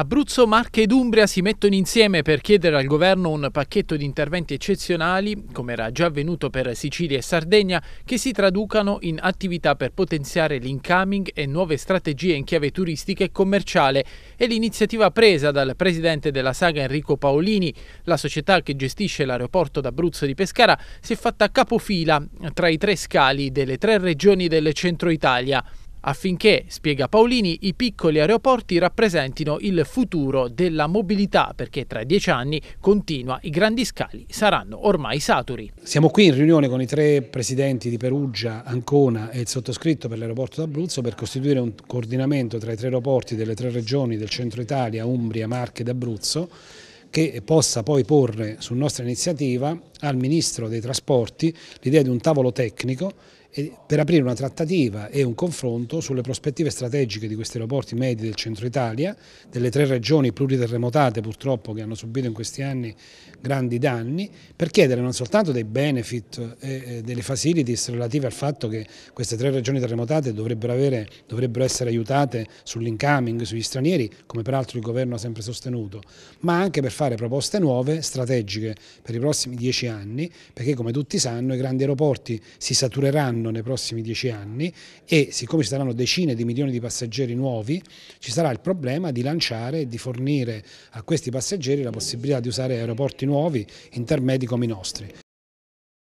Abruzzo, Marche ed Umbria si mettono insieme per chiedere al governo un pacchetto di interventi eccezionali, come era già avvenuto per Sicilia e Sardegna, che si traducano in attività per potenziare l'incoming e nuove strategie in chiave turistica e commerciale. È l'iniziativa presa dal presidente della saga Enrico Paolini. La società che gestisce l'aeroporto d'Abruzzo di Pescara si è fatta capofila tra i tre scali delle tre regioni del centro Italia affinché, spiega Paolini, i piccoli aeroporti rappresentino il futuro della mobilità perché tra dieci anni, continua, i grandi scali saranno ormai saturi. Siamo qui in riunione con i tre presidenti di Perugia, Ancona e il sottoscritto per l'aeroporto d'Abruzzo per costituire un coordinamento tra i tre aeroporti delle tre regioni del centro Italia, Umbria, Marche ed Abruzzo che possa poi porre su nostra iniziativa al Ministro dei Trasporti l'idea di un tavolo tecnico per aprire una trattativa e un confronto sulle prospettive strategiche di questi aeroporti medi del centro Italia, delle tre regioni pluriterremotate purtroppo che hanno subito in questi anni grandi danni, per chiedere non soltanto dei benefit e delle facilities relative al fatto che queste tre regioni terremotate dovrebbero, avere, dovrebbero essere aiutate sull'incoming, sugli stranieri, come peraltro il governo ha sempre sostenuto, ma anche per fare proposte nuove, strategiche per i prossimi dieci anni anni, perché come tutti sanno i grandi aeroporti si satureranno nei prossimi dieci anni e siccome ci saranno decine di milioni di passeggeri nuovi, ci sarà il problema di lanciare e di fornire a questi passeggeri la possibilità di usare aeroporti nuovi intermedi come i nostri.